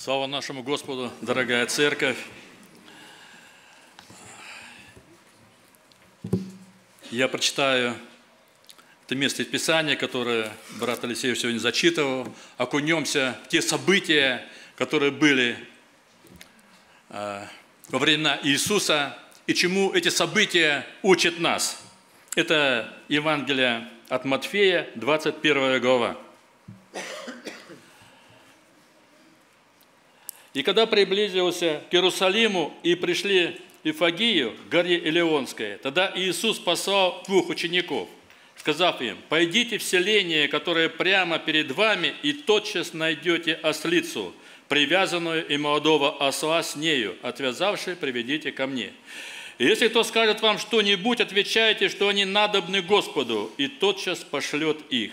Слава нашему Господу, дорогая церковь! Я прочитаю это место из Писания, которое брат Алексеев сегодня зачитывал. Окунемся в те события, которые были э, во времена Иисуса, и чему эти события учат нас. Это Евангелие от Матфея, 21 глава. И когда приблизился к Иерусалиму и пришли в Ифагию, горе Илеонской, тогда Иисус послал двух учеников, сказав им, «Пойдите в селение, которое прямо перед вами, и тотчас найдете ослицу, привязанную и молодого осла с нею, отвязавши, приведите ко мне». если кто скажет вам что-нибудь, отвечайте, что они надобны Господу, и тотчас пошлет их.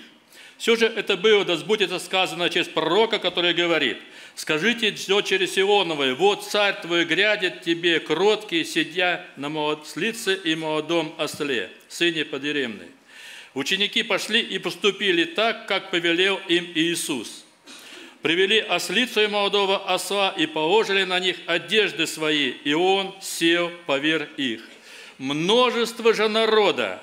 Все же это было, да сбудется сказано через пророка, который говорит, «Скажите все через Сионовой, вот царь твой грядет тебе, кроткий, сидя на молодслице и молодом осле, сыне подеремной». Ученики пошли и поступили так, как повелел им Иисус. Привели ослицу и молодого осла и положили на них одежды свои, и он сел поверх их. Множество же народа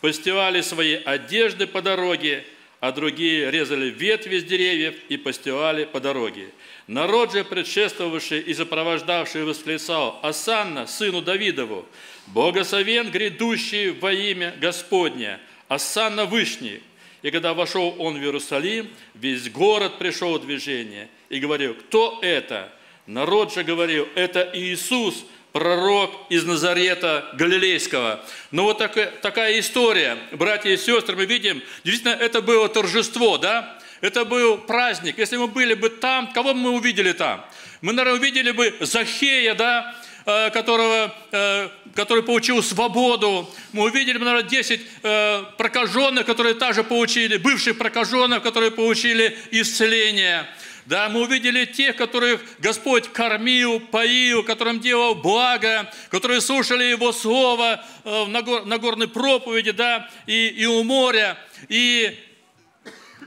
постивали свои одежды по дороге, а другие резали ветви с деревьев и постевали по дороге. Народ же, предшествовавший и сопровождавший, восклицал, «Асанна, сыну Давидову, благословен грядущий во имя Господня, Асанна Вышний!» И когда вошел он в Иерусалим, весь город пришел в движение и говорил, «Кто это?» Народ же говорил, «Это Иисус, пророк из Назарета Галилейского. Но ну, вот такая, такая история, братья и сестры, мы видим, действительно, это было торжество, да? Это был праздник. Если мы были бы там, кого бы мы увидели там? Мы, наверное, увидели бы Захея, да, э, которого, э, который получил свободу. Мы увидели, бы, наверное, 10 э, прокаженных, которые также получили, бывших прокаженных, которые получили исцеление. Да, мы увидели тех, которых Господь кормил, поил, которым делал благо, которые слушали Его Слово э, в Нагорной проповеди, да, и, и у моря, и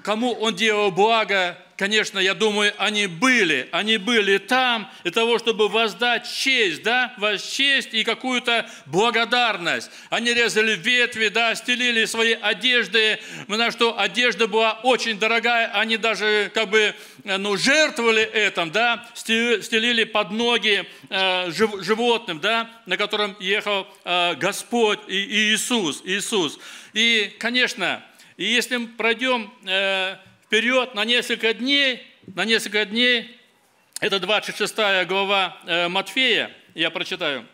кому Он делал благо, конечно, я думаю, они были, они были там для того, чтобы воздать честь, да, честь и какую-то благодарность. Они резали ветви, да, стелили свои одежды, Мы знаем, что одежда была очень дорогая, они даже как бы, э, ну, жертвовали этим, да, стелили под ноги э, животным, да, на котором ехал э, Господь и, Иисус, Иисус. И, конечно, и если мы пройдем э, вперед на несколько дней, на несколько дней, это 26 глава э, Матфея, я прочитаю,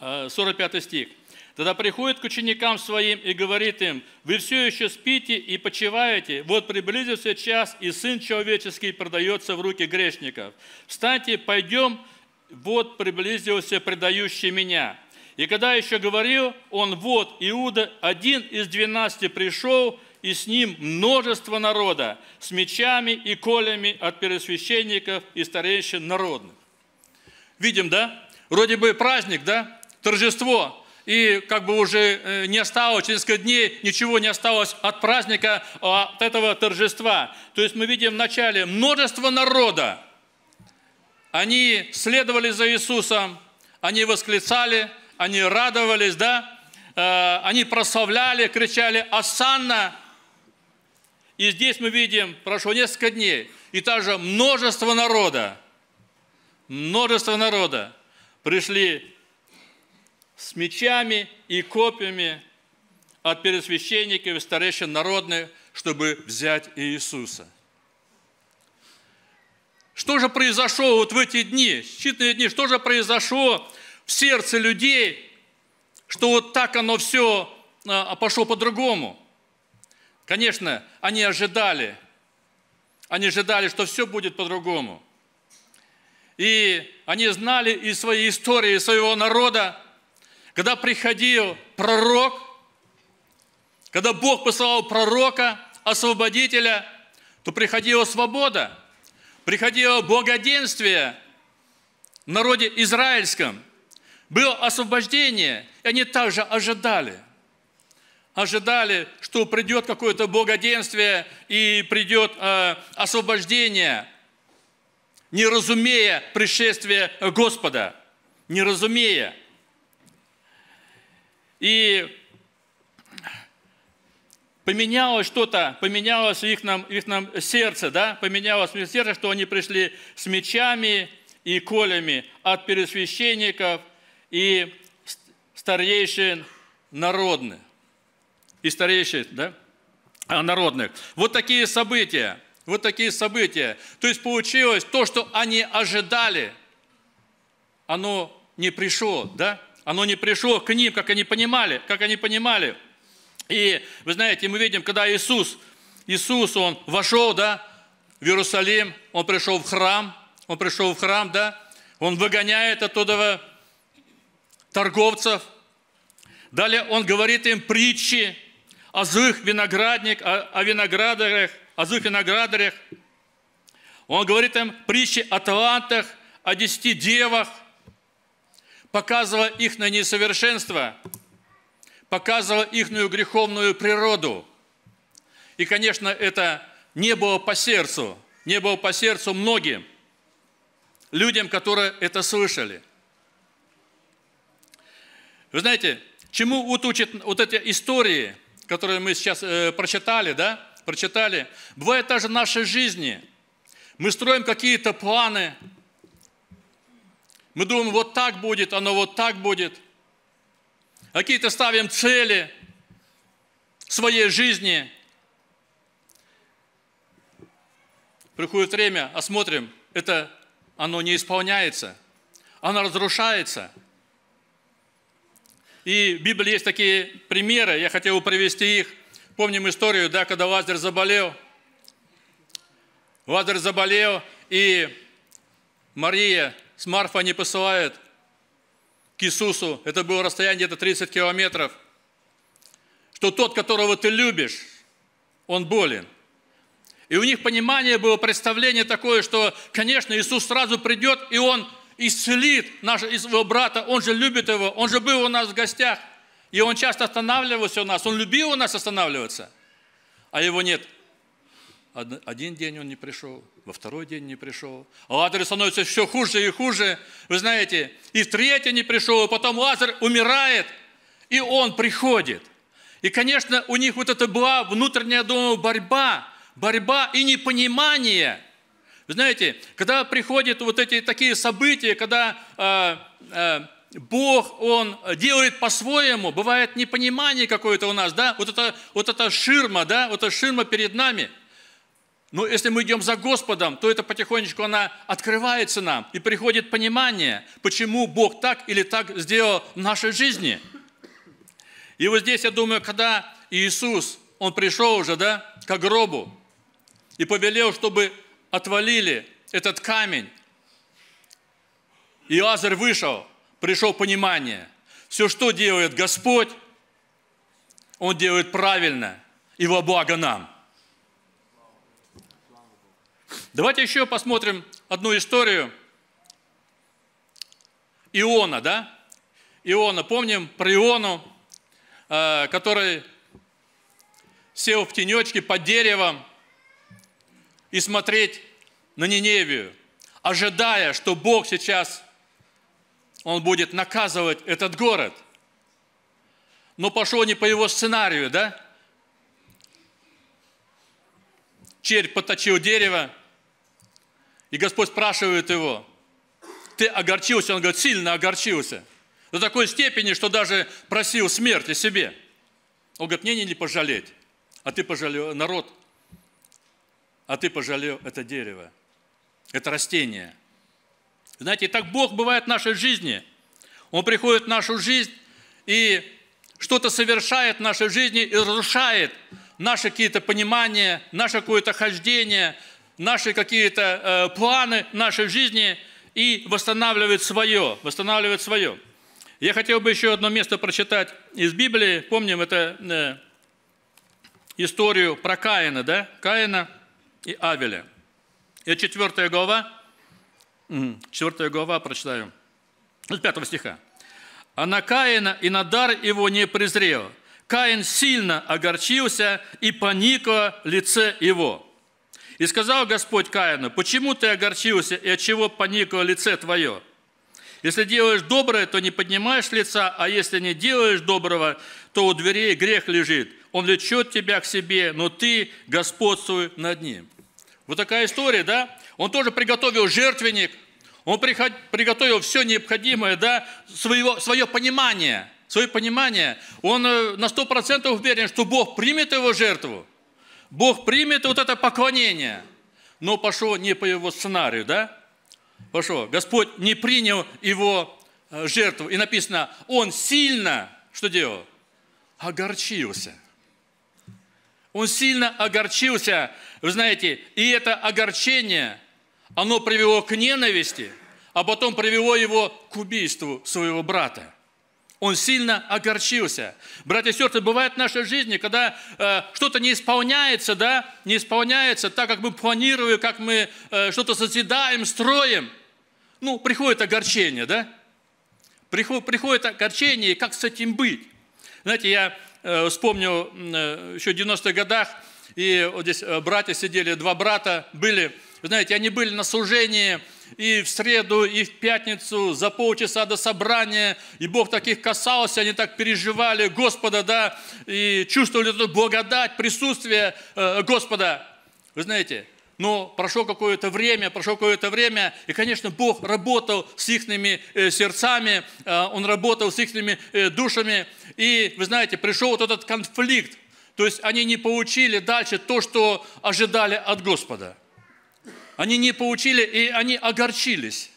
45 э, стих. Тогда приходит к ученикам своим и говорит им, вы все еще спите и почиваете, вот приблизился час, и Сын Человеческий продается в руки грешников. Встаньте, пойдем, вот приблизился предающий меня. И когда еще говорил он, вот Иуда, один из двенадцати пришел, и с ним множество народа с мечами и колями от пересвященников и старейшин народных. Видим, да? Вроде бы праздник, да? Торжество. И как бы уже э, не осталось, через несколько дней ничего не осталось от праздника, а от этого торжества. То есть мы видим в начале множество народа. Они следовали за Иисусом, они восклицали, они радовались, да? Э, они прославляли, кричали «Асанна!» И здесь мы видим, прошло несколько дней, и также множество народа, множество народа пришли с мечами и копьями от пересвященников и старейшин народных, чтобы взять Иисуса. Что же произошло вот в эти дни, считанные дни, что же произошло в сердце людей, что вот так оно все а, пошло по-другому – Конечно, они ожидали, они ожидали, что все будет по-другому. И они знали из своей истории, из своего народа, когда приходил пророк, когда Бог посылал пророка, освободителя, то приходила свобода, приходило благоденствие в народе израильском, было освобождение, и они также ожидали – ожидали, что придет какое-то богоденствие и придет э, освобождение, не разумея пришествия Господа, не разумея. И поменялось что-то, поменялось в их, нам, в их нам сердце, да, поменялось в их сердце, что они пришли с мечами и колями от пересвященников и старейшин народных и старейшин да, а, народных. Вот такие события. Вот такие события. То есть получилось то, что они ожидали, оно не пришло, да? Оно не пришло к ним, как они понимали, как они понимали. И вы знаете, мы видим, когда Иисус, Иисус, Он вошел, да, в Иерусалим, Он пришел в храм, Он пришел в храм, да, Он выгоняет оттуда торговцев. Далее Он говорит им притчи, о злых виноградник, о, о виноградарях, о злых виноградарях. Он говорит им притчи о талантах, о десяти девах, показывая их на несовершенство, показывая их греховную природу. И, конечно, это не было по сердцу, не было по сердцу многим людям, которые это слышали. Вы знаете, чему вот учат вот эти истории – которые мы сейчас э, прочитали, да, прочитали, бывает даже в нашей жизни. Мы строим какие-то планы, мы думаем, вот так будет, оно вот так будет. Какие-то ставим цели своей жизни. Приходит время, осмотрим, а это оно не исполняется, оно разрушается – и в Библии есть такие примеры, я хотел привести их. Помним историю, да, когда Лазарь заболел. Лазарь заболел, и Мария с Марфой не посылает к Иисусу. Это было расстояние где-то 30 километров. Что тот, которого ты любишь, он болен. И у них понимание было, представление такое, что, конечно, Иисус сразу придет, и он исцелит нашего брата, он же любит его, он же был у нас в гостях, и он часто останавливался у нас, он любил у нас останавливаться, а его нет. Один день он не пришел, во второй день не пришел. А Лазарь становится все хуже и хуже. Вы знаете, и в третий не пришел, и потом Лазарь умирает, и он приходит. И, конечно, у них вот это была внутренняя дома борьба, борьба и непонимание – вы знаете, когда приходят вот эти такие события, когда э, э, Бог, Он делает по-своему, бывает непонимание какое-то у нас, да, вот это, вот это ширма, да, вот эта ширма перед нами. Но если мы идем за Господом, то это потихонечку она открывается нам, и приходит понимание, почему Бог так или так сделал в нашей жизни. И вот здесь, я думаю, когда Иисус, Он пришел уже, да, к гробу, и повелел, чтобы отвалили этот камень. И Лазарь вышел, пришел понимание. Все, что делает Господь, Он делает правильно и во благо нам. Давайте еще посмотрим одну историю Иона, да? Иона, помним про Иону, э, который сел в тенечке под деревом, и смотреть на Ниневию, ожидая, что Бог сейчас, Он будет наказывать этот город. Но пошло не по его сценарию, да? Червь поточил дерево, и Господь спрашивает его, ты огорчился? Он говорит, сильно огорчился. До такой степени, что даже просил смерти себе. Он говорит, мне не пожалеть. А ты пожалел, народ а ты пожалел это дерево, это растение. Знаете, так Бог бывает в нашей жизни. Он приходит в нашу жизнь и что-то совершает в нашей жизни и разрушает наши какие-то понимания, наше какое-то хождение, наши какие-то э, планы нашей жизни и восстанавливает свое, восстанавливает свое. Я хотел бы еще одно место прочитать из Библии. Помним это э, историю про Каина, да? Каина – и Авеля. И четвертая глава, Четвертая глава прочитаю, с 5 стиха. «А на Каина и на дар его не презрела. Каин сильно огорчился и поникло лице его». И сказал Господь Каину, «Почему ты огорчился и от чего поникло лице твое?» Если делаешь доброе, то не поднимаешь лица, а если не делаешь доброго, то у дверей грех лежит. Он влечет тебя к себе, но ты господствуй над ним. Вот такая история, да? Он тоже приготовил жертвенник, он приготовил все необходимое, да, своего, свое понимание, свое понимание. Он э, на 100% уверен, что Бог примет его жертву, Бог примет вот это поклонение, но пошел не по его сценарию, да? Пошел, Господь не принял его э, жертву. И написано, он сильно, что делал? Огорчился. Он сильно огорчился. Вы знаете, и это огорчение, оно привело к ненависти, а потом привело его к убийству своего брата. Он сильно огорчился. Братья и сестры, бывает в нашей жизни, когда э, что-то не исполняется, да, не исполняется так, как мы планируем, как мы э, что-то созидаем, строим. Ну, приходит огорчение, да? Приход, приходит огорчение, и как с этим быть? Знаете, я Э, вспомнил э, еще в 90-х годах, и вот здесь э, братья сидели, два брата были, знаете, они были на служении и в среду, и в пятницу, за полчаса до собрания, и Бог таких касался, они так переживали Господа, да, и чувствовали эту благодать, присутствие Господа. Вы знаете, но прошло какое-то время, прошло какое-то время, и, конечно, Бог работал с их э, сердцами, э, Он работал с их э, душами. И, вы знаете, пришел вот этот конфликт. То есть они не получили дальше то, что ожидали от Господа. Они не получили, и они огорчились.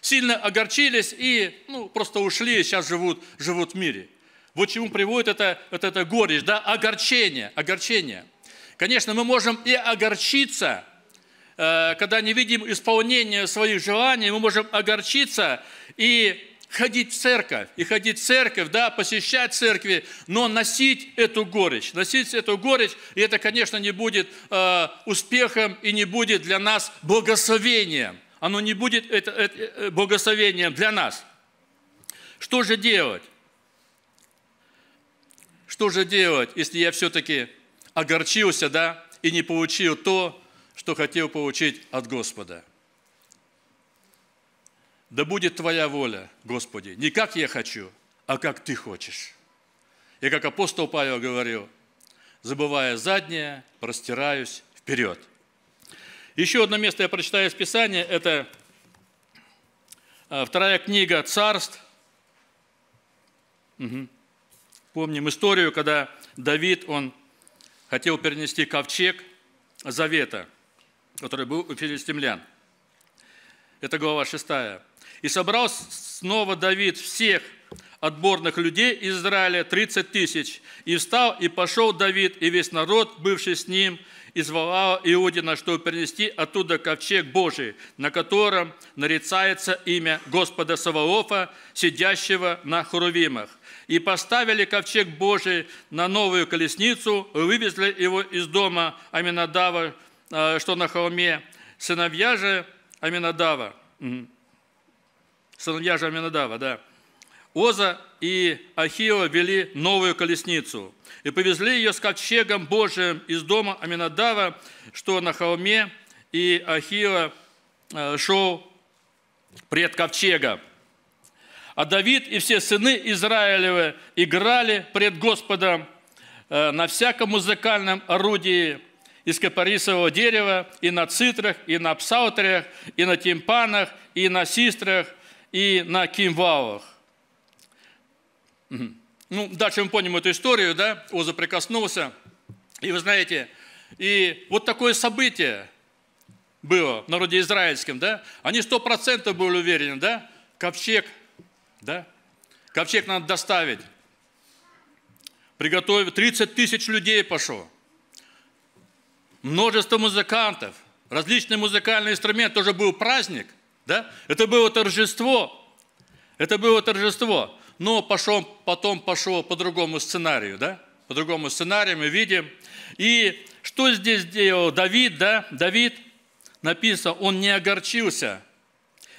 Сильно огорчились и ну, просто ушли, и сейчас живут, живут в мире. Вот чему приводит это, это, это горечь, да, огорчение, огорчение. Конечно, мы можем и огорчиться – Э, когда не видим исполнения своих желаний, мы можем огорчиться и ходить в церковь, и ходить в церковь, да, посещать церкви, но носить эту горечь, носить эту горечь, и это, конечно, не будет э, успехом и не будет для нас благословением. Оно не будет это, это, э, благословением для нас. Что же делать? Что же делать, если я все-таки огорчился, да, и не получил то, что хотел получить от Господа. Да будет Твоя воля, Господи, не как я хочу, а как Ты хочешь. И как апостол Павел говорил, забывая заднее, простираюсь вперед. Еще одно место я прочитаю из Писания, это а, вторая книга «Царств». Угу. Помним историю, когда Давид, он хотел перенести ковчег Завета – который был у филистимлян. Это глава 6. «И собрал снова Давид всех отборных людей Израиля, 30 тысяч, и встал, и пошел Давид, и весь народ, бывший с ним, и звала Иудина, чтобы принести оттуда ковчег Божий, на котором нарицается имя Господа Саваофа, сидящего на Хурувимах. И поставили ковчег Божий на новую колесницу, вывезли его из дома Аминадава, Э, что на холме сыновья же Аминадава. Сыновья же Аминадава, да. Оза и Ахио вели новую колесницу и повезли ее с ковчегом Божиим из дома Аминадава, что на холме, и Ахио э, шел пред ковчега. А Давид и все сыны Израилевы играли пред Господом э, на всяком музыкальном орудии – из кипарисового дерева, и на цитрах, и на псаутриях, и на тимпанах, и на систрах, и на кимвалах. Ну, дальше мы помним эту историю, да, Оза прикоснулся, и вы знаете, и вот такое событие было в народе израильском, да, они сто процентов были уверены, да, ковчег, да, ковчег надо доставить, приготовить, 30 тысяч людей пошло, множество музыкантов, различные музыкальные инструменты. Тоже был праздник, да? Это было торжество. Это было торжество. Но пошел потом пошло по другому сценарию, да? По другому сценарию мы видим. И что здесь делал Давид, да? Давид, написал, он не огорчился.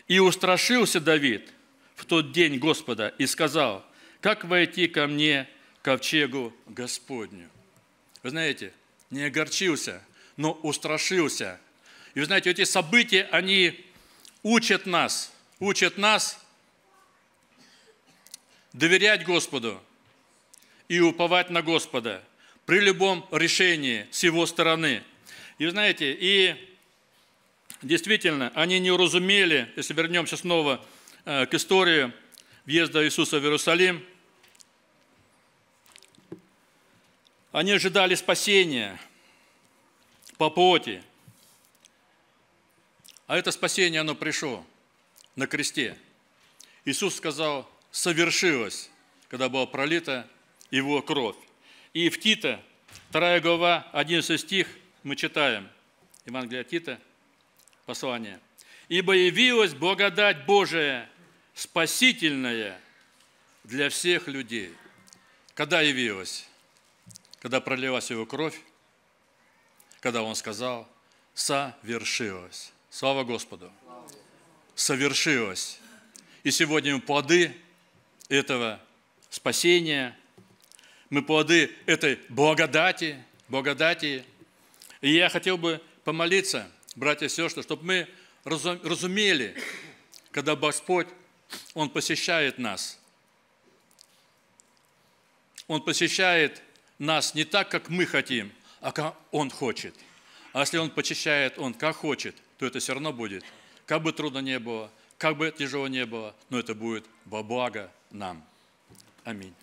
И устрашился Давид в тот день Господа и сказал, как войти ко мне ковчегу Господню? Вы знаете, не огорчился – но устрашился. И вы знаете, эти события, они учат нас, учат нас доверять Господу и уповать на Господа при любом решении с Его стороны. И вы знаете, и действительно, они не уразумели, если вернемся снова э, к истории въезда Иисуса в Иерусалим, они ожидали спасения – по плоти. А это спасение, оно пришло на кресте. Иисус сказал, совершилось, когда была пролита его кровь. И в Тита, 2 глава, 11 стих, мы читаем, Евангелие Тита, послание. «Ибо явилась благодать Божия, спасительная для всех людей». Когда явилась? Когда пролилась его кровь, когда он сказал «совершилось». Слава Господу! Совершилось. И сегодня мы плоды этого спасения, мы плоды этой благодати, благодати. И я хотел бы помолиться, братья и сестры, чтобы мы разумели, когда Господь, Он посещает нас. Он посещает нас не так, как мы хотим – а как он хочет. А если он почищает, он как хочет, то это все равно будет. Как бы трудно не было, как бы тяжело не было, но это будет во благо нам. Аминь.